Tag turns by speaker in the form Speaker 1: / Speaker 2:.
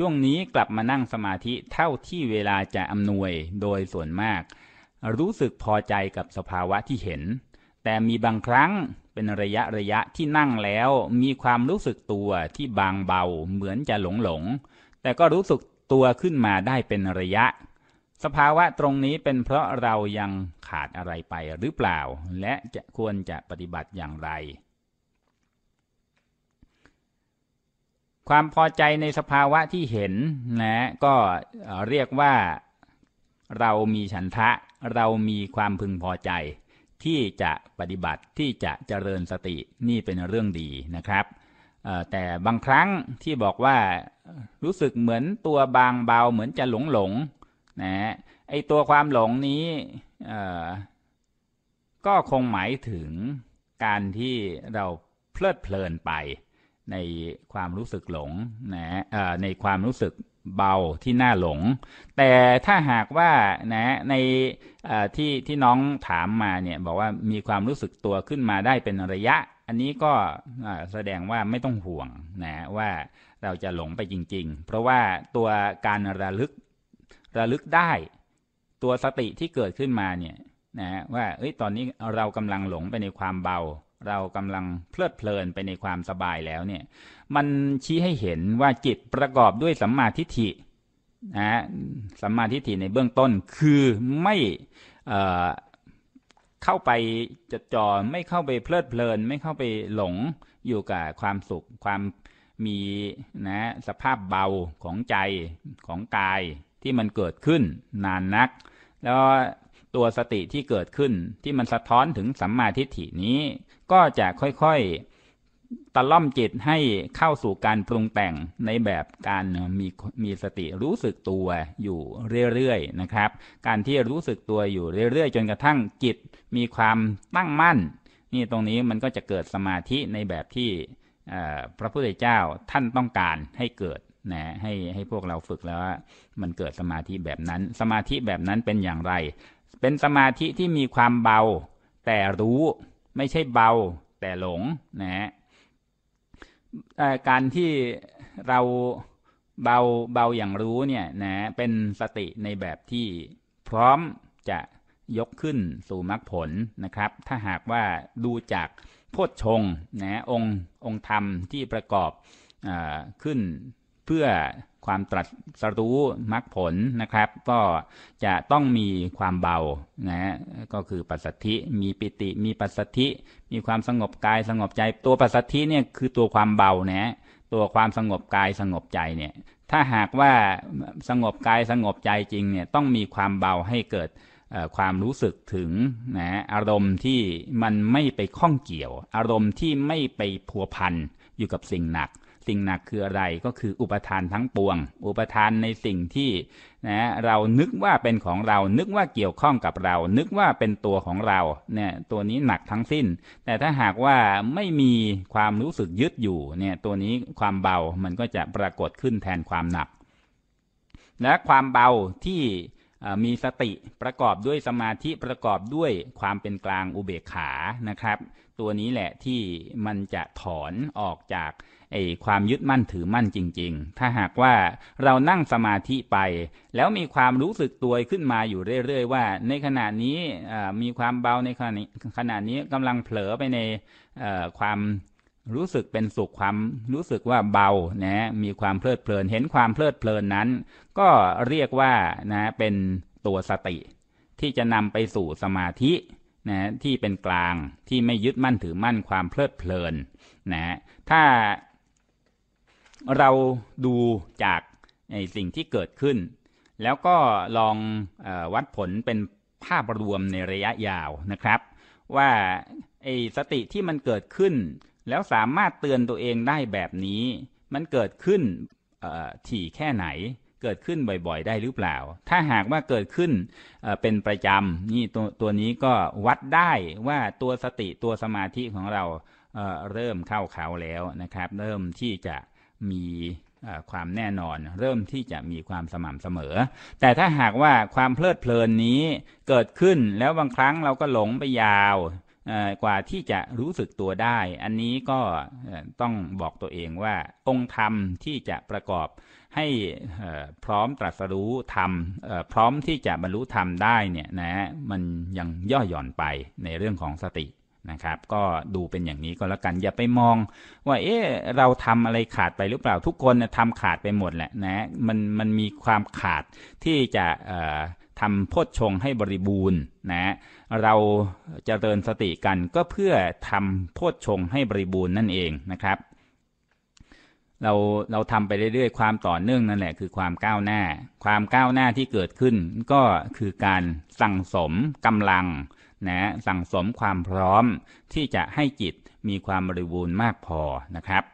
Speaker 1: ช่วงนี้กลับมานั่งสมาธิเท่าที่เวลาจะอำนวยโดยส่วนมาก รู้สึกพอใจกับสภาวะที่เห็น แต่มีบางครั้งเป็นระยะระยะที่นั่งแล้ว มีความรู้สึกตัวที่บางเบาเหมือนจะหลงหลง แต่ก็รู้สึกตัวขึ้นมาได้เป็นระยะ สภาวะตรงนี้เป็นเพราะเรายังขาดอะไรไปหรือเปล่า และจะควรจะปฏิบัติอย่างไรความพอใจในสภาวะที่เห็นนะก็เรียกว่าเรามีฉันทะเรามีความพึงพอใจ ที่จะปฏิบัติที่จะเจริญสตินี่เป็นเรื่องดีนะครับ แต่บางครั้งที่บอกว่ารู้สึกเหมือนตัวบางเบาเหมือนจะหลงหลงนะไอตัวความหลงนี้ก็คงหมายถึงการที่เราเพลิดเพลินไปในความรู้สึกหลงนะในความรู้สึกเบาที่น่าหลง แต่ถ้าหากว่านะในที่ที่น้องถามมาเนี่ยบอกว่ามีความรู้สึกตัวขึ้นมาได้เป็นระยะ อันนี้ก็แสดงว่าไม่ต้องห่วงนะว่าเราจะหลงไปจริง ๆ เพราะว่าตัวการระลึกระลึกได้ตัวสติที่เกิดขึ้นมาเนี่ยนะว่าอตอนนี้เรากำลังหลงไปในความเบาเรากำลังเพลิดเพลินไปในความสบายแล้วเนี่ย มันชี้ให้เห็นว่าจิตประกอบด้วยสัมมาทิฏฐินะสัมมาทิฏฐิในเบื้องต้นคือไม่เเข้าไปจดจ่อไม่เข้าไปเพลิดเพลินไม่เข้าไปหลงอยู่กับ ความสุขความมีนะ สภาพเบาของใจของกายที่มันเกิดขึ้นนานนัก แล้วตัวสติที่เกิดขึ้นที่มันสะท้อนถึงสัมมาทิฏฐินี้ก็จะค่อยๆตะล่อมจิตให้เข้าสู่การปรุงแต่งในแบบการมีมีสติรู้สึกตัวอยู่เรื่อยๆนะครับ การที่รู้สึกตัวอยู่เรื่อยๆ จนกระทั่งจิตมีความตั้งมั่น นี่ตรงนี้มันก็จะเกิดสมาธิในแบบที่พระพุทธเจ้าท่านต้องการให้เกิดนะให้ให้พวกเราฝึกแล้วมันเกิดสมาธิแบบนั้น สมาธิแบบนั้นเป็นอย่างไร เป็นสมาธิที่มีความเบาแต่รู้ไม่ใช่เบาแต่หลงนะฮะการที่เราเบาเบาอย่างรู้เนี่ยนะเป็นสติในแบบที่พร้อมจะยกขึ้นสู่มรรคผลนะครับ ถ้าหากว่าดูจากโพชฌงนะองค์องค์ธรรมที่ประกอบอขึ้นเพื่อความตรัสรู้มรรคผลนะครับ ก็จะต้องมีความเบานะก็คือปัสสธิมี ปิติ มีปัสสธิ มีความสงบกายสงบใจ ตัวปัสสธิเนี่ยคือตัวความเบานะตัวความสงบกายสงบใจเนี่ย ถ้าหากว่าสงบกายสงบใจจริงเนี่ยต้องมีความเบาให้เกิดความรู้สึกถึงนะอารมณ์ที่มันไม่ไปข้องเกี่ยว อารมณ์ที่ไม่ไปพัวพันอยู่กับสิ่งหนักสิ่งหนักคืออะไรก็คืออุปทานทั้งปวง อุปทานในสิ่งที่นะเรานึกว่าเป็นของเรานึกว่าเกี่ยวข้องกับเรา นึกว่าเป็นตัวของเราเนี่ยตัวนี้หนักทั้งสิ้น แต่ถ้าหากว่าไม่มีความรู้สึกยึดอยู่เนี่ยตัวนี้ความเบามันก็จะปรากฏขึ้นแทนความหนักและความเบาที่มีสติประกอบด้วยสมาธิประกอบด้วยความเป็นกลางอุเบกขา นะครับ ตัวนี้แหละที่มันจะถอนออกจากไอ้ความยึดมั่นถือ มั่นจริงๆ ถ้าหากว่าเรานั่งสมาธิไป แล้วมีความรู้สึกตัวขึ้นมาอยู่เรื่อยๆ ว่าในขณะนี้มีความเบาในขณะนี้ขณะ นี้กำลังเผลอไปในความรู้สึกเป็นสุขความรู้สึกว่าเบานะมีความเพลิดเพลิน เห็นความเพลิดเพลินนั้น ก็เรียกว่านะเป็นตัวสติ ที่จะนำไปสู่สมาธินะที่เป็นกลางที่ไม่ยึดมั่นถือมั่น ความเพลิดเพลินนะ ถ้าเราดูจากสิ่งที่เกิดขึ้น แล้วก็ลองอวัดผลเป็นภาพรวมในระยะยาวนะครับ ว่าไอ้สติที่มันเกิดขึ้นแล้วสามารถเตือนตัวเองได้แบบนี้มันเกิดขึ้นถี่แค่ไหนเกิดขึ้นบ่อยๆได้หรือเปล่า ถ้าหากว่าเกิดขึ้นเป็นประจำนี่ตัวตัวนี้ก็วัดได้ว่าตัวสติตัวสมาธิของเราเริ่มเข้าเขาแล้วนะครับ เริ่มที่จะมีความแน่นอน เริ่มที่จะมีความสม่ำเสมอ แต่ถ้าหากว่าความเพลิดเพลินนี้เกิดขึ้นแล้วบางครั้งเราก็หลงไปยาวกว่าที่จะรู้สึกตัวได้ อันนี้ก็ต้องบอกตัวเองว่า องค์ธรรมที่จะประกอบให้พร้อมตรัสรู้ธรรมพร้อมที่จะบรรลุธรรมได้เนี่ยนะ มันยังย่อหย่อนไปในเรื่องของสตินะครับ ก็ดูเป็นอย่างนี้ก็แล้วกันอย่าไปมอง ว่าเอ๊ะเราทำอะไรขาดไปหรือเปล่า ทุกคนนะทำขาดไปหมดแหละนะมันมันมีความขาดที่จะทำโพชงให้บริบูรณ์นะ เราจะเจริญสติกันก็เพื่อทำโพชงให้บริบูรณ์นั่นเองนะครับ เราเราทำไปเรื่อยๆความต่อเนื่องนั่นแหละคือความก้าวหน้า ความก้าวหน้าที่เกิดขึ้นก็คือการสั่งสมกำลังนะสั่งสมความพร้อมที่จะให้จิตมีความบริบูรณ์มากพอนะครับ